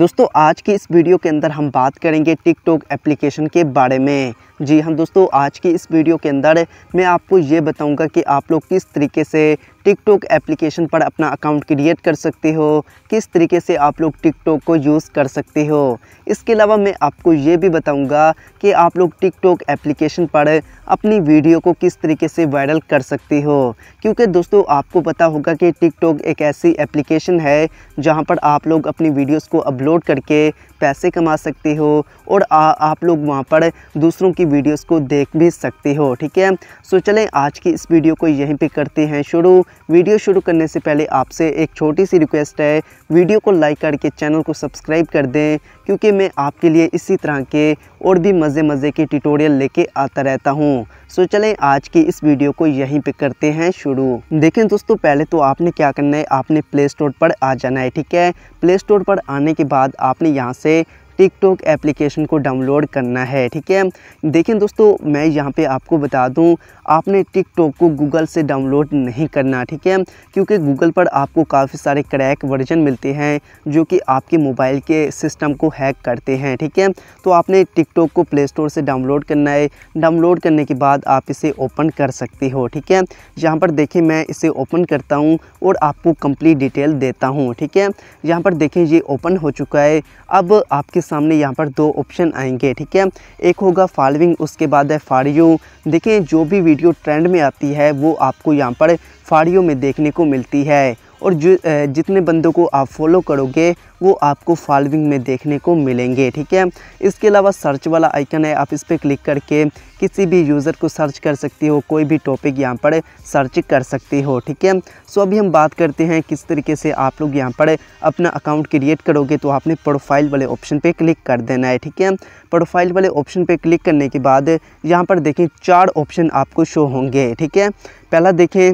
दोस्तों आज के इस वीडियो के अंदर हम बात करेंगे टिकटॉक एप्लीकेशन के बारे में जी हाँ दोस्तों आज की इस वीडियो के अंदर मैं आपको ये बताऊंगा कि आप लोग किस तरीके से टिकटॉक एप्लीकेशन पर अपना अकाउंट क्रिएट कर सकते हो किस तरीके से आप लोग टिकटॉक को यूज़ कर सकते हो इसके अलावा मैं आपको ये भी बताऊंगा कि आप लोग टिकटॉक एप्लीकेशन पर अपनी वीडियो को किस तरीके से वायरल कर सकते हो क्योंकि दोस्तों आपको पता होगा कि टिकटॉक एक ऐसी एप्लीकेशन है जहाँ पर आप लोग अपनी वीडियोज़ को अपलोड करके पैसे कमा सकते हो और आ, आप लोग वहाँ पर दूसरों की वीडियोस को देख भी सकते हो ठीक है सो चलें आज की इस वीडियो को यहीं पे करते हैं शुरू वीडियो शुरू करने से पहले आपसे एक छोटी सी रिक्वेस्ट है वीडियो को लाइक करके चैनल को सब्सक्राइब कर दें क्योंकि मैं आपके लिए इसी तरह के और भी मज़े मज़े के ट्यूटोरियल लेके आता रहता हूँ सो चलें आज की इस वीडियो को यहीं पर करते हैं शुरू देखें दोस्तों पहले तो आपने क्या करना है आपने प्ले स्टोर पर आ जाना है ठीक है प्ले स्टोर पर आने के बाद आपने यहाँ से टिकटॉक एप्लीकेशन को डाउनलोड करना है ठीक है देखें दोस्तों मैं यहाँ पे आपको बता दूँ आपने टिकटॉक को गूगल से डाउनलोड नहीं करना ठीक है क्योंकि गूगल पर आपको काफ़ी सारे क्रैक वर्जन मिलते हैं जो कि आपके मोबाइल के सिस्टम को हैक करते हैं ठीक है तो आपने टिकटॉक को प्ले स्टोर से डाउनलोड करना है डाउनलोड करने के बाद आप इसे ओपन कर सकते हो ठीक है यहाँ पर देखें मैं इसे ओपन करता हूँ और आपको कंप्लीट डिटेल देता हूँ ठीक है यहाँ पर देखें ये ओपन हो चुका है अब आपके सामने यहाँ पर दो ऑप्शन आएंगे ठीक है एक होगा फॉलोइंग उसके बाद है फाड़ियो देखें देखिए जो भी वीडियो ट्रेंड में आती है वो आपको यहाँ पर फाड़ियों में देखने को मिलती है और जो जितने बंदों को आप फॉलो करोगे वो आपको फॉलोइंग में देखने को मिलेंगे ठीक है इसके अलावा सर्च वाला आइकन है आप इस पर क्लिक करके किसी भी यूज़र को सर्च कर सकती हो कोई भी टॉपिक यहाँ पर सर्च कर सकती हो ठीक है सो अभी हम बात करते हैं किस तरीके से आप लोग यहाँ पर अपना अकाउंट क्रिएट करोगे तो आपने प्रोफाइल वाले ऑप्शन पर क्लिक कर देना है ठीक है प्रोफाइल वाले ऑप्शन पर क्लिक करने के बाद यहाँ पर देखें चार ऑप्शन आपको शो होंगे ठीक है पहला देखें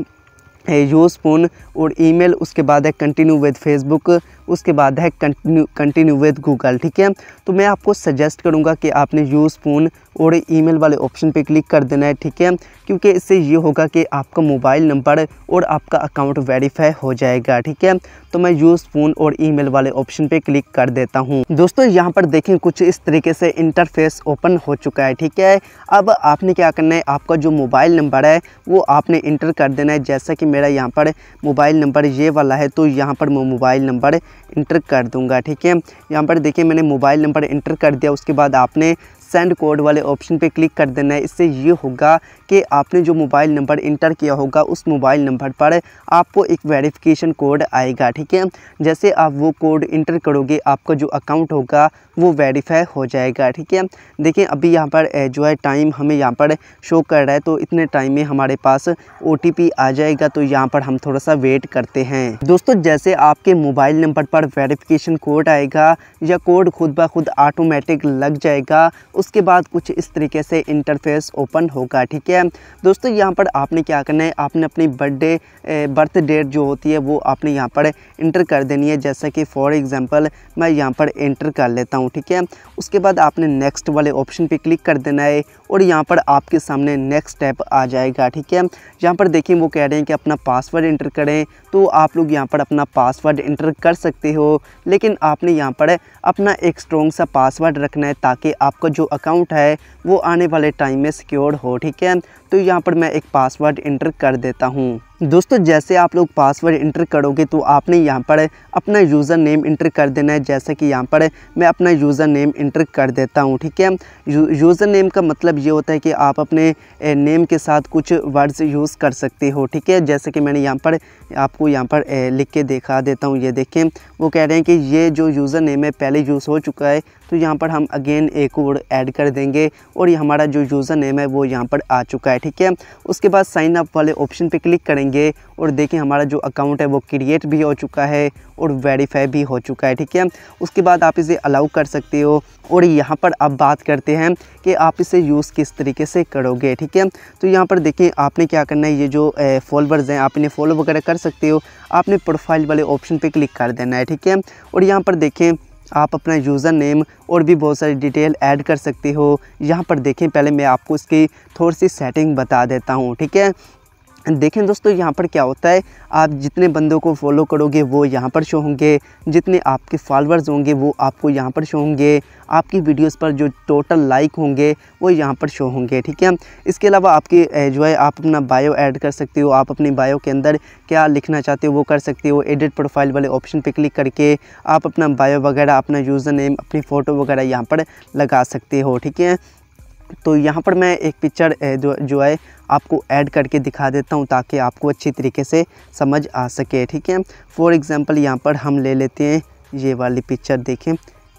यूज़ फोन और ईमेल उसके बाद है कंटिन्यू विद फेसबुक उसके बाद है कंटिन्यू कंटिन्यू विद गूगल ठीक है तो मैं आपको सजेस्ट करूँगा कि आपने यूज़ फोन और ईमेल वाले ऑप्शन पे क्लिक कर देना है ठीक है क्योंकि इससे ये होगा कि आपका मोबाइल नंबर और आपका अकाउंट वेरीफाई हो जाएगा ठीक है तो मैं यूज़ फोन और ईमेल वाले ऑप्शन पे क्लिक कर देता हूँ दोस्तों यहाँ पर देखें कुछ इस तरीके से इंटरफेस ओपन हो चुका है ठीक है अब आपने क्या करना है आपका जो मोबाइल नंबर है वो आपने इंटर कर देना है जैसा कि मेरा यहाँ पर मोबाइल नंबर ये वाला है तो यहाँ पर मोबाइल नंबर इंटर कर दूंगा ठीक है यहाँ पर देखिए मैंने मोबाइल नंबर इंटर कर दिया उसके बाद आपने सेंड कोड वाले ऑप्शन पे क्लिक कर देना है इससे ये होगा कि आपने जो मोबाइल नंबर इंटर किया होगा उस मोबाइल नंबर पर आपको एक वेरिफिकेशन कोड आएगा ठीक है जैसे आप वो कोड इंटर करोगे आपका जो अकाउंट होगा वो वेरीफाई हो जाएगा ठीक है देखिए अभी यहाँ पर जो है टाइम हमें यहाँ पर शो कर रहा है तो इतने टाइम में हमारे पास ओ आ जाएगा तो यहाँ पर हम थोड़ा सा वेट करते हैं दोस्तों जैसे आपके मोबाइल नंबर पर वेरिफिकेशन कोड आएगा या कोड खुद ब खुद ऑटोमेटिक लग जाएगा उसके बाद कुछ इस तरीके से इंटरफेस ओपन होगा ठीक है है दोस्तों यहाँ पर आपने क्या करना है आपने अपनी बर्थडे बर्थ डेट जो होती है वो आपने यहाँ पर इंटर कर देनी है जैसा कि फॉर एग्ज़ाम्पल मैं यहाँ पर इंटर कर लेता हूँ ठीक है उसके बाद आपने नेक्स्ट वाले ऑप्शन पर क्लिक कर देना है और यहाँ पर आपके सामने नेक्स्ट स्टेप आ जाएगा ठीक है यहाँ पर देखिए वो कह रहे हैं कि अपना पासवर्ड इंटर करें तो आप लोग यहाँ पर अपना पासवर्ड इंटर कर सकते हो लेकिन आपने यहाँ पर अपना एक स्ट्रॉन्ग सा पासवर्ड रखना है ताकि आपका जो अकाउंट है वो आने वाले टाइम में सिक्योर हो ठीक है तो यहाँ पर मैं एक पासवर्ड इंटर कर देता हूँ दोस्तों जैसे आप लोग पासवर्ड इंटर करोगे तो आपने यहाँ पर अपना यूज़र नेम इंटर कर देना है जैसे कि यहाँ पर मैं अपना यूज़र नेम इंटर कर देता हूँ ठीक है यूज़र नेम का मतलब ये होता है कि आप अपने नेम के साथ कुछ वर्ड्स यूज़ कर सकते हो ठीक है जैसे कि मैंने यहाँ पर आपको यहाँ पर लिख के दिखा देता हूँ ये देखें वो कह रहे हैं कि ये जो यूज़र नेम है पहले यूज़ हो चुका है तो यहाँ पर हम अगेन एक और ऐड कर देंगे और ये हमारा जो यूज़र नेम है वो यहाँ पर आ चुका है ठीक है उसके बाद साइन अप वाले ऑप्शन पे क्लिक करेंगे और देखिए हमारा जो अकाउंट है वो क्रिएट भी हो चुका है और वेरीफाई भी हो चुका है ठीक है उसके बाद आप इसे अलाउ कर सकते हो और यहाँ पर अब बात करते हैं कि आप इसे यूज़ किस तरीके से करोगे ठीक है तो यहाँ पर देखिए आपने क्या करना है ये जो फॉलोअर्स हैं आप इन्हें फॉलो वगैरह कर सकते हो आपने प्रोफाइल वाले ऑप्शन पर क्लिक कर देना है ठीक है और यहाँ पर देखें आप अपना यूज़र नेम और भी बहुत सारी डिटेल ऐड कर सकते हो यहाँ पर देखें पहले मैं आपको इसकी थोड़ी सी सेटिंग बता देता हूँ ठीक है देखें दोस्तों यहाँ पर क्या होता है आप जितने बंदों को फॉलो करोगे वो यहाँ पर शो होंगे जितने आपके फॉलोअर्स होंगे वो आपको यहाँ पर शो होंगे आपकी वीडियोस पर जो टोटल लाइक होंगे वो यहाँ पर शो होंगे ठीक है इसके अलावा आपके जो है आप अपना बायो ऐड कर सकते हो आप अपनी बायो के अंदर क्या लिखना चाहते हो वो कर सकते हो एडिट प्रोफाइल वाले ऑप्शन पर क्लिक करके आप अपना बायो वगैरह अपना यूज़र नेम अपनी फ़ोटो वगैरह यहाँ पर लगा सकते हो ठीक है तो यहाँ पर मैं एक पिक्चर जो जो है आपको ऐड करके दिखा देता हूँ ताकि आपको अच्छी तरीके से समझ आ सके ठीक है फॉर एग्ज़ाम्पल यहाँ पर हम ले लेते हैं ये वाली पिक्चर देखें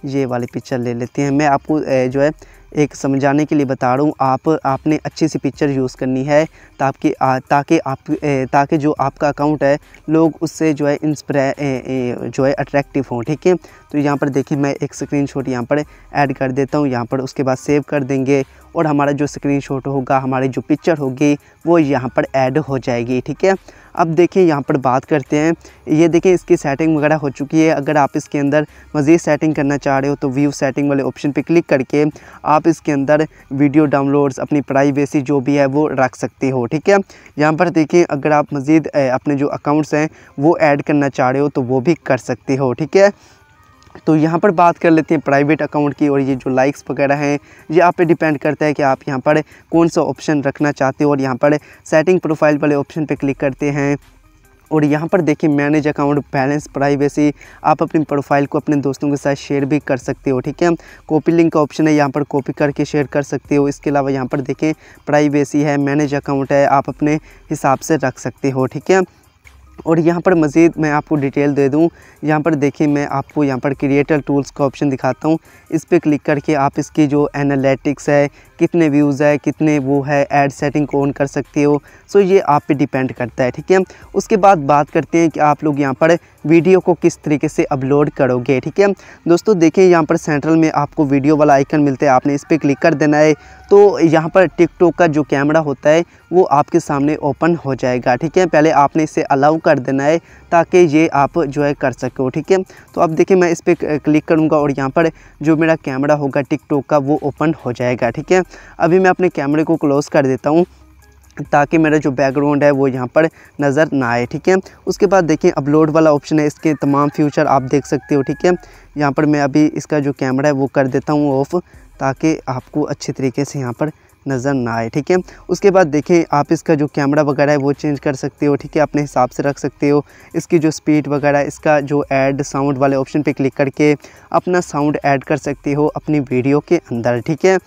ये वाली पिक्चर ले लेते हैं मैं आपको जो है एक समझाने के लिए बता रहा हूँ आप आपने अच्छी सी पिक्चर यूज़ करनी है ताकि ताकि आप ताकि जो आपका अकाउंट है लोग उससे जो है इंस्पायर जो है अट्रैक्टिव हों ठीक है तो यहाँ पर देखिए मैं एक स्क्रीन शॉट यहाँ पर ऐड कर देता हूँ यहाँ पर उसके बाद सेव कर देंगे और हमारा जो स्क्रीन शॉट होगा हमारी जो पिक्चर होगी वो यहाँ पर ऐड हो जाएगी ठीक है अब देखिए यहाँ पर बात करते हैं ये देखिए इसकी सेटिंग वगैरह हो चुकी है अगर आप इसके अंदर मज़ीद सेटिंग करना चाह रहे हो तो व्यू सेटिंग वाले ऑप्शन पर क्लिक करके आप इसके अंदर वीडियो डाउनलोड्स अपनी प्राइवेसी जो भी है वो रख सकते हो ठीक है यहाँ पर देखिए अगर आप मज़ीद अपने जो अकाउंट्स हैं वो ऐड करना चाह रहे हो तो वो भी कर सकते हो ठीक है तो यहाँ पर बात कर लेते हैं प्राइवेट अकाउंट की और ये जो लाइक्स वगैरह हैं ये आप पे डिपेंड करता है कि आप यहाँ पर कौन सा ऑप्शन रखना चाहते हो और यहाँ पर सेटिंग प्रोफाइल वाले ऑप्शन पे क्लिक करते हैं और यहाँ पर देखिए मैनेज अकाउंट बैलेंस प्राइवेसी आप अपनी प्रोफाइल को अपने दोस्तों के साथ शेयर भी कर सकते हो ठीक है कॉपी लिंक का ऑप्शन है यहाँ पर कॉपी करके शेयर कर सकते हो इसके अलावा यहाँ पर देखें प्राइवेसी है मैनेज अकाउंट है आप अपने हिसाब से रख सकते हो ठीक है और यहाँ पर मज़ीद मैं आपको डिटेल दे दूँ यहाँ पर देखिए मैं आपको यहाँ पर क्रिएटर टूल्स का ऑप्शन दिखाता हूँ इस पर क्लिक करके आप इसकी जो एनालिटिक्स है कितने व्यूज़ है कितने वो है एड सेटिंग को ऑन कर सकते हो सो ये आप पे डिपेंड करता है ठीक है उसके बाद बात करते हैं कि आप लोग यहाँ पर वीडियो को किस तरीके से अपलोड करोगे ठीक है दोस्तों देखिए यहाँ पर सेंट्रल में आपको वीडियो वाला आइकन मिलता है आपने इस पर क्लिक कर देना है तो यहाँ पर टिकटॉक का जो कैमरा होता है वो आपके सामने ओपन हो जाएगा ठीक है पहले आपने इसे अलाउ कर देना है ताकि ये आप जो है कर सको ठीक है तो अब देखिए मैं इस पर क्लिक करूँगा और यहाँ पर जो मेरा कैमरा होगा टिकटॉक का वो ओपन हो जाएगा ठीक है अभी मैं अपने कैमरे को क्लोज़ कर देता हूँ ताकि मेरा जो बैकग्राउंड है वो यहाँ पर नज़र ना आए ठीक है उसके बाद देखिए अपलोड वाला ऑप्शन है इसके तमाम फ्यूचर आप देख सकते हो ठीक है यहाँ पर मैं अभी इसका जो कैमरा है वो कर देता हूँ ऑफ़ ताकि आपको अच्छे तरीके से यहाँ पर नज़र ना आए ठीक है उसके बाद देखें आप इसका जो कैमरा वगैरह है वो चेंज कर सकते हो ठीक है अपने हिसाब से रख सकते हो इसकी जो स्पीड वगैरह इसका जो ऐड साउंड वाले ऑप्शन पर क्लिक करके अपना साउंड ऐड कर सकते हो अपनी वीडियो के अंदर ठीक है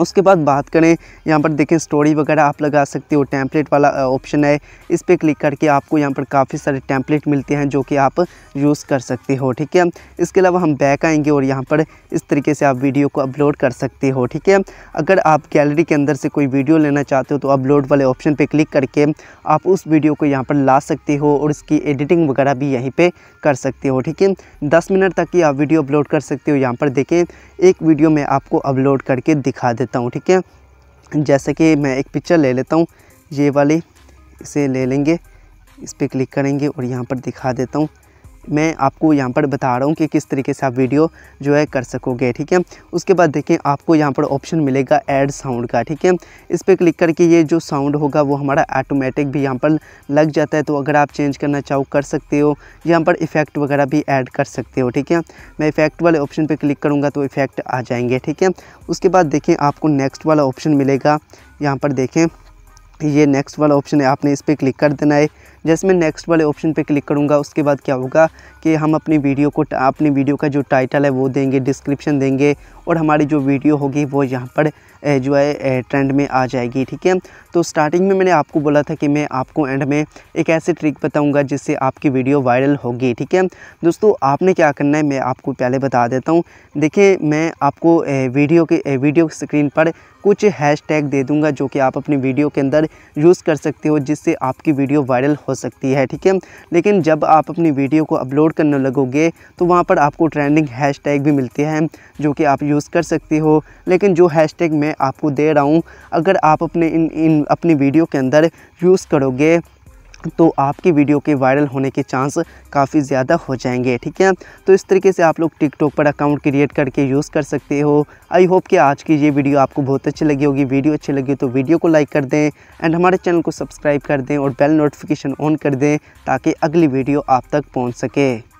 उसके बाद बात करें यहाँ पर देखें स्टोरी वगैरह आप लगा सकते हो टैंपलेट वाला ऑप्शन है इस पर क्लिक करके आपको यहाँ पर काफ़ी सारे टैंपलेट मिलते हैं जो कि आप यूज़ कर सकते हो ठीक है इसके अलावा हम बैक आएंगे और यहाँ पर इस तरीके से आप वीडियो को अपलोड कर सकते हो ठीक है अगर आप गैलरी के अंदर से कोई वीडियो लेना चाहते हो तो अपलोड वाले ऑप्शन पर क्लिक करके आप उस वीडियो को यहाँ पर ला सकते हो और इसकी एडिटिंग वगैरह भी यहीं पर कर सकते हो ठीक है दस मिनट तक ही आप वीडियो अपलोड कर सकते हो यहाँ पर देखें एक वीडियो में आपको अपलोड करके दिखा देता हूँ ठीक है जैसे कि मैं एक पिक्चर ले लेता हूँ ये वाली इसे ले लेंगे इस पर क्लिक करेंगे और यहाँ पर दिखा देता हूँ मैं आपको यहाँ पर बता रहा हूँ कि किस तरीके से आप वीडियो जो है कर सकोगे ठीक है उसके बाद देखें आपको यहाँ पर ऑप्शन मिलेगा ऐड साउंड का ठीक है इस पर क्लिक करके ये जो साउंड होगा वो हमारा ऑटोमेटिक भी यहाँ पर लग जाता है तो अगर आप चेंज करना चाहो कर सकते हो यहाँ पर इफ़ेक्ट वगैरह भी ऐड कर सकते हो ठीक है मैं इफ़ेक्ट वाले ऑप्शन पर क्लिक करूँगा तो इफ़ेक्ट आ जाएंगे ठीक है उसके बाद देखें आपको नेक्स्ट वाला ऑप्शन मिलेगा यहाँ पर देखें ये नेक्स्ट वाला ऑप्शन है आपने इस पर क्लिक कर देना है जैसे मैं नेक्स्ट वाले ऑप्शन पे क्लिक करूँगा उसके बाद क्या होगा कि हम अपनी वीडियो को अपनी वीडियो का जो टाइटल है वो देंगे डिस्क्रिप्शन देंगे और हमारी जो वीडियो होगी वो यहाँ पर जो है ट्रेंड में आ जाएगी ठीक है तो स्टार्टिंग में मैंने आपको बोला था कि मैं आपको एंड में एक ऐसे ट्रिक बताऊँगा जिससे आपकी वीडियो वायरल होगी ठीक है दोस्तों आपने क्या करना है मैं आपको पहले बता देता हूँ देखिए मैं आपको वीडियो के वीडियो स्क्रीन पर कुछ हैश दे दूँगा जो कि आप अपनी वीडियो के अंदर यूज़ कर सकते हो जिससे आपकी वीडियो वायरल हो हो सकती है ठीक है लेकिन जब आप अपनी वीडियो को अपलोड करने लगोगे तो वहाँ पर आपको ट्रेंडिंग हैश भी मिलते हैं जो कि आप यूज़ कर सकते हो लेकिन जो हैश मैं आपको दे रहा हूँ अगर आप अपने इन इन अपनी वीडियो के अंदर यूज़ करोगे तो आपकी वीडियो के वायरल होने के चांस काफ़ी ज़्यादा हो जाएंगे ठीक है तो इस तरीके से आप लोग टिकटॉक पर अकाउंट क्रिएट करके यूज़ कर सकते हो आई होप कि आज की ये वीडियो आपको बहुत अच्छी लगी होगी वीडियो अच्छी लगी हो तो वीडियो को लाइक कर दें एंड हमारे चैनल को सब्सक्राइब कर दें और बेल नोटिफिकेशन ऑन कर दें ताकि अगली वीडियो आप तक पहुँच सके